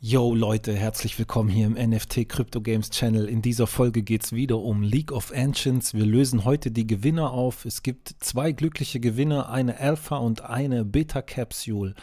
Yo Leute, herzlich willkommen hier im NFT Crypto Games Channel. In dieser Folge geht es wieder um League of Ancients. Wir lösen heute die Gewinner auf. Es gibt zwei glückliche Gewinner, eine Alpha und eine Beta Capsule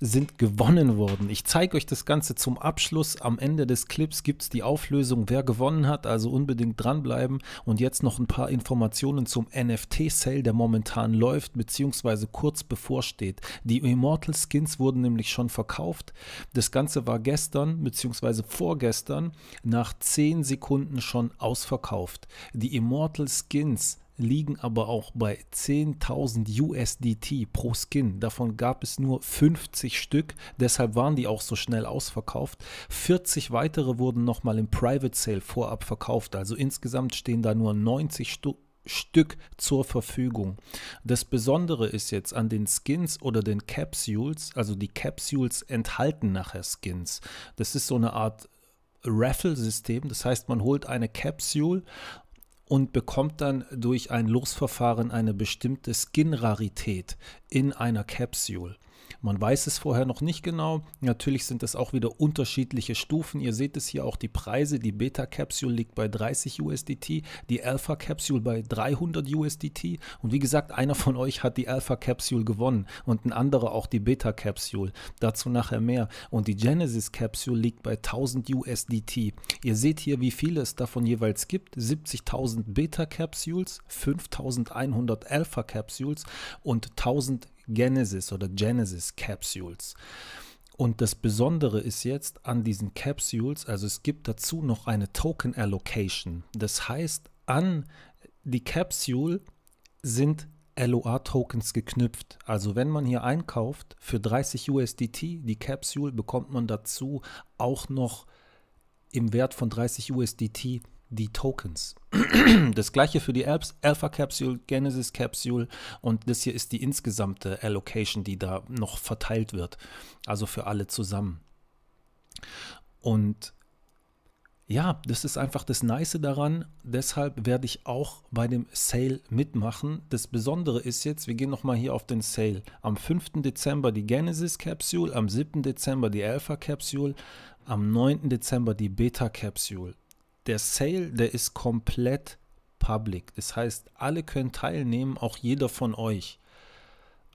sind gewonnen worden. Ich zeige euch das Ganze zum Abschluss. Am Ende des Clips gibt es die Auflösung, wer gewonnen hat, also unbedingt dranbleiben. Und jetzt noch ein paar Informationen zum NFT Sale, der momentan läuft bzw. kurz bevorsteht. Die Immortal Skins wurden nämlich schon verkauft. Das Ganze war gestern gestern bzw. vorgestern nach 10 Sekunden schon ausverkauft. Die Immortal Skins liegen aber auch bei 10.000 USDT pro Skin. Davon gab es nur 50 Stück, deshalb waren die auch so schnell ausverkauft. 40 weitere wurden nochmal im Private Sale vorab verkauft, also insgesamt stehen da nur 90 Stück Stück zur Verfügung. Das Besondere ist jetzt an den Skins oder den Capsules, also die Capsules enthalten nachher Skins. Das ist so eine Art Raffle-System, das heißt, man holt eine Capsule und bekommt dann durch ein Losverfahren eine bestimmte Skin-Rarität in einer Capsule. Man weiß es vorher noch nicht genau. Natürlich sind es auch wieder unterschiedliche Stufen. Ihr seht es hier auch die Preise. Die Beta Capsule liegt bei 30 USDT, die Alpha Capsule bei 300 USDT. Und wie gesagt, einer von euch hat die Alpha Capsule gewonnen und ein anderer auch die Beta Capsule. Dazu nachher mehr. Und die Genesis Capsule liegt bei 1000 USDT. Ihr seht hier, wie viele es davon jeweils gibt. 70.000 Beta Capsules, 5100 Alpha Capsules und 1000 Genesis oder Genesis Capsules. Und das Besondere ist jetzt an diesen Capsules, also es gibt dazu noch eine Token Allocation. Das heißt, an die Capsule sind LOA-Tokens geknüpft. Also wenn man hier einkauft für 30 USDT, die Capsule bekommt man dazu auch noch im Wert von 30 USDT die Tokens. Das gleiche für die Apps, Alpha Capsule, Genesis Capsule und das hier ist die insgesamte Allocation, die da noch verteilt wird, also für alle zusammen. Und ja, das ist einfach das Nice daran. Deshalb werde ich auch bei dem Sale mitmachen. Das Besondere ist jetzt, wir gehen nochmal hier auf den Sale. Am 5. Dezember die Genesis Capsule, am 7. Dezember die Alpha Capsule, am 9. Dezember die Beta Capsule der Sale, der ist komplett public. Das heißt, alle können teilnehmen, auch jeder von euch.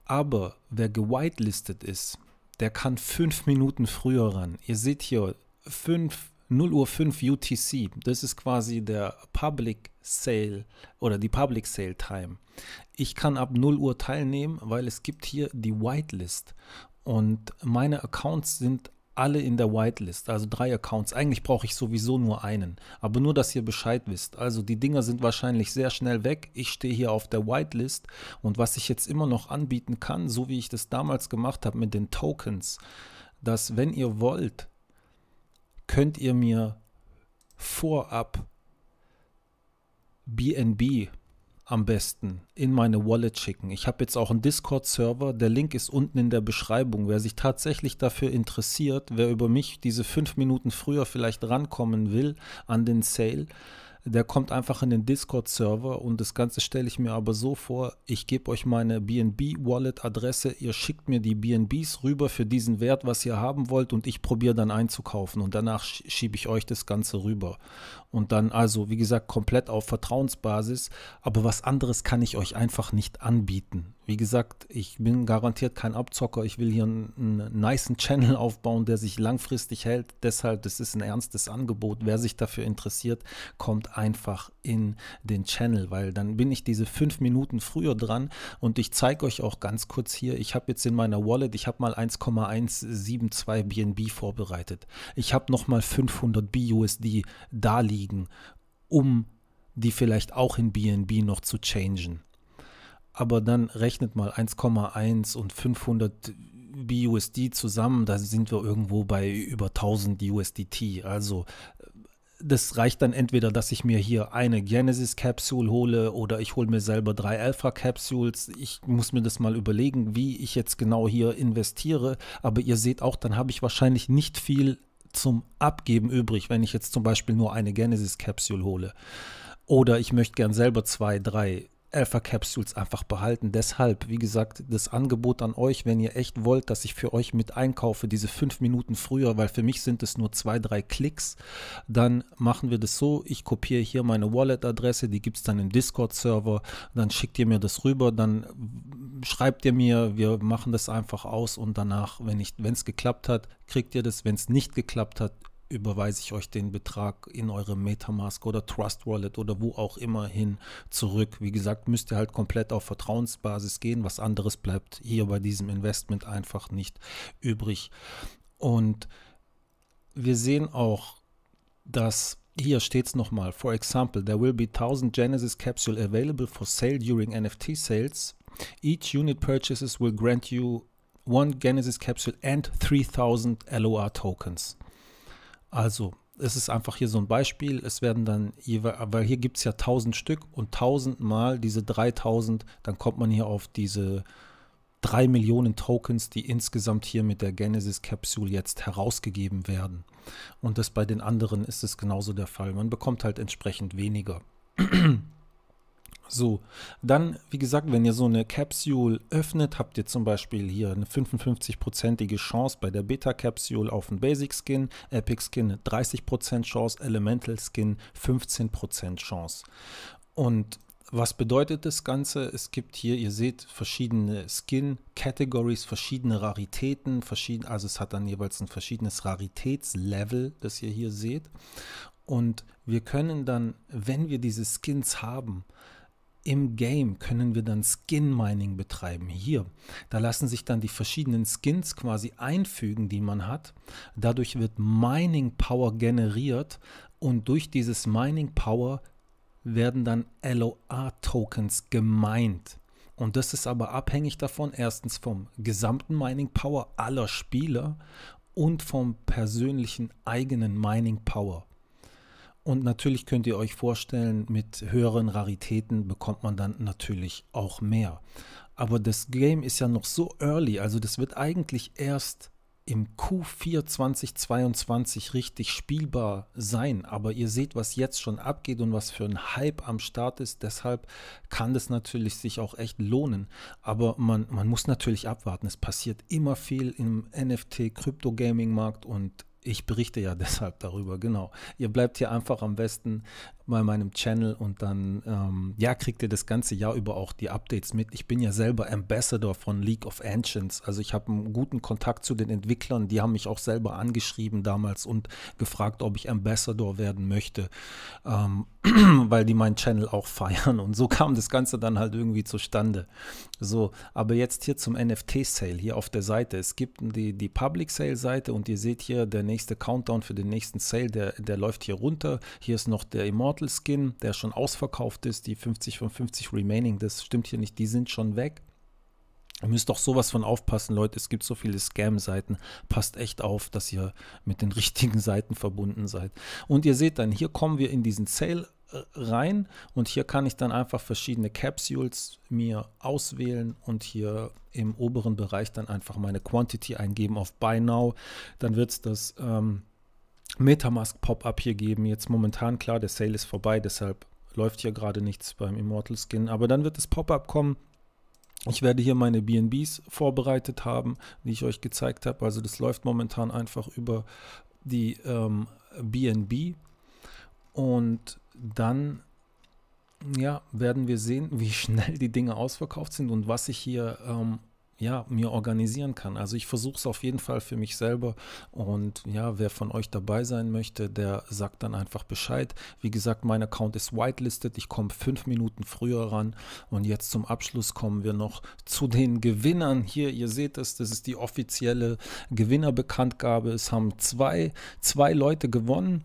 Aber wer gewitelistet ist, der kann fünf Minuten früher ran. Ihr seht hier 5, 0 Uhr 5 UTC. Das ist quasi der Public Sale oder die Public Sale Time. Ich kann ab 0 Uhr teilnehmen, weil es gibt hier die Whitelist. Und meine Accounts sind alle in der Whitelist, also drei Accounts. Eigentlich brauche ich sowieso nur einen, aber nur, dass ihr Bescheid wisst. Also die Dinger sind wahrscheinlich sehr schnell weg. Ich stehe hier auf der Whitelist und was ich jetzt immer noch anbieten kann, so wie ich das damals gemacht habe mit den Tokens, dass wenn ihr wollt, könnt ihr mir vorab BNB am besten in meine Wallet schicken. Ich habe jetzt auch einen Discord-Server. Der Link ist unten in der Beschreibung. Wer sich tatsächlich dafür interessiert, wer über mich diese fünf Minuten früher vielleicht rankommen will an den Sale, der kommt einfach in den Discord-Server und das Ganze stelle ich mir aber so vor, ich gebe euch meine BNB-Wallet-Adresse, ihr schickt mir die BNBs rüber für diesen Wert, was ihr haben wollt und ich probiere dann einzukaufen und danach schiebe ich euch das Ganze rüber. Und dann also, wie gesagt, komplett auf Vertrauensbasis, aber was anderes kann ich euch einfach nicht anbieten. Wie gesagt, ich bin garantiert kein Abzocker. Ich will hier einen, einen niceen Channel aufbauen, der sich langfristig hält. Deshalb, das ist ein ernstes Angebot. Wer sich dafür interessiert, kommt einfach in den Channel, weil dann bin ich diese fünf Minuten früher dran und ich zeige euch auch ganz kurz hier. Ich habe jetzt in meiner Wallet, ich habe mal 1,172 BNB vorbereitet. Ich habe nochmal 500 BUSD da liegen, um die vielleicht auch in BNB noch zu changen aber dann rechnet mal 1,1 und 500 BUSD zusammen, da sind wir irgendwo bei über 1000 USDT. Also das reicht dann entweder, dass ich mir hier eine Genesis-Capsule hole oder ich hole mir selber drei Alpha-Capsules. Ich muss mir das mal überlegen, wie ich jetzt genau hier investiere. Aber ihr seht auch, dann habe ich wahrscheinlich nicht viel zum Abgeben übrig, wenn ich jetzt zum Beispiel nur eine Genesis-Capsule hole. Oder ich möchte gern selber zwei, drei Alpha Capsules einfach behalten. Deshalb, wie gesagt, das Angebot an euch, wenn ihr echt wollt, dass ich für euch mit einkaufe, diese fünf Minuten früher, weil für mich sind es nur zwei, drei Klicks, dann machen wir das so. Ich kopiere hier meine Wallet-Adresse, die gibt es dann im Discord-Server, dann schickt ihr mir das rüber, dann schreibt ihr mir, wir machen das einfach aus und danach, wenn es geklappt hat, kriegt ihr das. Wenn es nicht geklappt hat, überweise ich euch den Betrag in eure Metamask oder Trust Wallet oder wo auch immer hin zurück. Wie gesagt, müsst ihr halt komplett auf Vertrauensbasis gehen. Was anderes bleibt hier bei diesem Investment einfach nicht übrig. Und wir sehen auch, dass hier steht es nochmal. For example, there will be 1000 Genesis Capsule available for sale during NFT sales. Each unit purchases will grant you one Genesis Capsule and 3000 LOR Tokens. Also, es ist einfach hier so ein Beispiel. Es werden dann weil hier gibt es ja 1000 Stück und 1000 mal diese 3000, dann kommt man hier auf diese 3 Millionen Tokens, die insgesamt hier mit der Genesis Capsule jetzt herausgegeben werden. Und das bei den anderen ist es genauso der Fall. Man bekommt halt entsprechend weniger. So, dann, wie gesagt, wenn ihr so eine Capsule öffnet, habt ihr zum Beispiel hier eine 55-prozentige Chance bei der Beta-Capsule auf einen Basic-Skin, Epic-Skin 30% Chance, Elemental-Skin 15% Chance. Und was bedeutet das Ganze? Es gibt hier, ihr seht, verschiedene Skin-Categories, verschiedene Raritäten, verschieden, also es hat dann jeweils ein verschiedenes Raritätslevel, das ihr hier seht. Und wir können dann, wenn wir diese Skins haben, im Game können wir dann Skin Mining betreiben. Hier, da lassen sich dann die verschiedenen Skins quasi einfügen, die man hat. Dadurch wird Mining Power generiert und durch dieses Mining Power werden dann lor Tokens gemeint. Und das ist aber abhängig davon, erstens vom gesamten Mining Power aller Spieler und vom persönlichen eigenen Mining Power. Und natürlich könnt ihr euch vorstellen, mit höheren Raritäten bekommt man dann natürlich auch mehr. Aber das Game ist ja noch so early, also das wird eigentlich erst im Q4 2022 richtig spielbar sein. Aber ihr seht, was jetzt schon abgeht und was für ein Hype am Start ist. Deshalb kann das natürlich sich auch echt lohnen. Aber man, man muss natürlich abwarten. Es passiert immer viel im NFT-Krypto-Gaming-Markt und ich berichte ja deshalb darüber, genau. Ihr bleibt hier einfach am besten bei meinem Channel und dann, ähm, ja, kriegt ihr das ganze Jahr über auch die Updates mit. Ich bin ja selber Ambassador von League of Ancients, also ich habe einen guten Kontakt zu den Entwicklern, die haben mich auch selber angeschrieben damals und gefragt, ob ich Ambassador werden möchte, ähm, weil die meinen Channel auch feiern und so kam das Ganze dann halt irgendwie zustande. So, aber jetzt hier zum NFT-Sale, hier auf der Seite. Es gibt die, die Public-Sale-Seite und ihr seht hier, der nächste Countdown für den nächsten Sale, der, der läuft hier runter. Hier ist noch der Immortal Immortal Skin, der schon ausverkauft ist, die 50 von 50 Remaining, das stimmt hier nicht, die sind schon weg. Ihr müsst doch sowas von aufpassen, Leute. Es gibt so viele Scam-Seiten. Passt echt auf, dass ihr mit den richtigen Seiten verbunden seid. Und ihr seht dann, hier kommen wir in diesen Sale äh, rein und hier kann ich dann einfach verschiedene Capsules mir auswählen und hier im oberen Bereich dann einfach meine Quantity eingeben auf Buy Now. Dann wird es das ähm, Metamask Pop-up hier geben. Jetzt momentan, klar, der Sale ist vorbei, deshalb läuft hier gerade nichts beim Immortal Skin. Aber dann wird das Pop-up kommen. Ich werde hier meine BNBs vorbereitet haben, die ich euch gezeigt habe. Also das läuft momentan einfach über die ähm, BNB. Und dann ja, werden wir sehen, wie schnell die Dinge ausverkauft sind und was ich hier ähm, ja, mir organisieren kann. Also ich versuche es auf jeden Fall für mich selber und ja, wer von euch dabei sein möchte, der sagt dann einfach Bescheid. Wie gesagt, mein Account ist whitelisted, ich komme fünf Minuten früher ran und jetzt zum Abschluss kommen wir noch zu den Gewinnern. Hier, ihr seht es, das ist die offizielle Gewinnerbekanntgabe. Es haben zwei, zwei Leute gewonnen.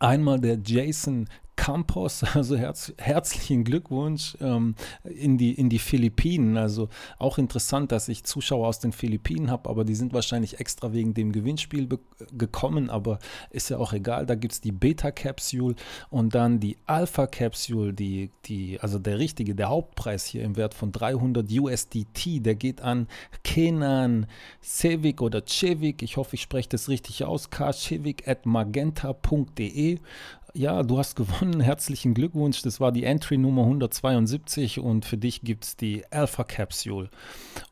Einmal der Jason Campos, also herz, herzlichen Glückwunsch ähm, in, die, in die Philippinen. Also auch interessant, dass ich Zuschauer aus den Philippinen habe, aber die sind wahrscheinlich extra wegen dem Gewinnspiel gekommen, aber ist ja auch egal. Da gibt es die Beta-Capsule und dann die Alpha-Capsule, die, die, also der richtige, der Hauptpreis hier im Wert von 300 USDT, der geht an Kenan Cevic oder Cevic, ich hoffe, ich spreche das richtig aus, kcevic at magenta.de ja, du hast gewonnen, herzlichen Glückwunsch. Das war die Entry Nummer 172 und für dich gibt es die Alpha Capsule.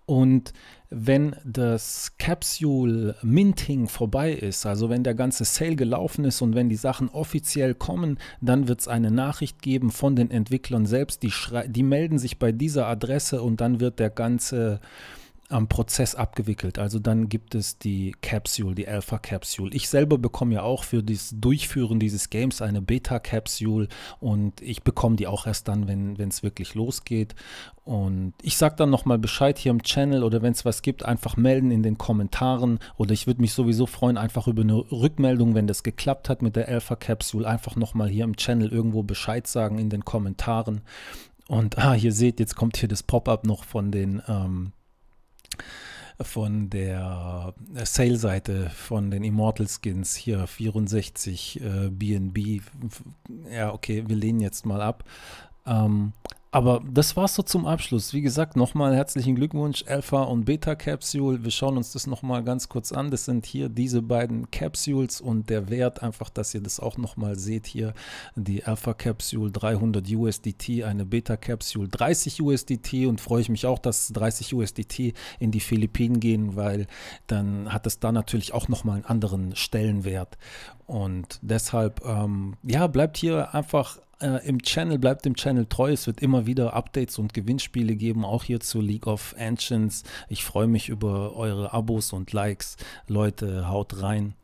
Und wenn das Capsule Minting vorbei ist, also wenn der ganze Sale gelaufen ist und wenn die Sachen offiziell kommen, dann wird es eine Nachricht geben von den Entwicklern selbst. Die, die melden sich bei dieser Adresse und dann wird der ganze am Prozess abgewickelt. Also dann gibt es die Capsule, die Alpha Capsule. Ich selber bekomme ja auch für das Durchführen dieses Games eine Beta Capsule und ich bekomme die auch erst dann, wenn es wirklich losgeht. Und ich sage dann nochmal Bescheid hier im Channel oder wenn es was gibt, einfach melden in den Kommentaren. Oder ich würde mich sowieso freuen, einfach über eine Rückmeldung, wenn das geklappt hat mit der Alpha Capsule, einfach nochmal hier im Channel irgendwo Bescheid sagen in den Kommentaren. Und ah, hier seht, jetzt kommt hier das Pop-up noch von den ähm, von der Sale-Seite von den Immortal Skins hier 64 äh, BNB. Ja, okay, wir lehnen jetzt mal ab. Ähm, aber das war's so zum Abschluss. Wie gesagt, nochmal herzlichen Glückwunsch, Alpha und Beta Capsule. Wir schauen uns das nochmal ganz kurz an. Das sind hier diese beiden Capsules und der Wert, einfach, dass ihr das auch nochmal seht hier. Die Alpha Capsule 300 USDT, eine Beta Capsule 30 USDT und freue ich mich auch, dass 30 USDT in die Philippinen gehen, weil dann hat es da natürlich auch nochmal einen anderen Stellenwert. Und deshalb, ähm, ja, bleibt hier einfach äh, im Channel, bleibt im Channel treu. Es wird immer wieder Updates und Gewinnspiele geben, auch hier zu League of Ancients. Ich freue mich über eure Abos und Likes. Leute, haut rein.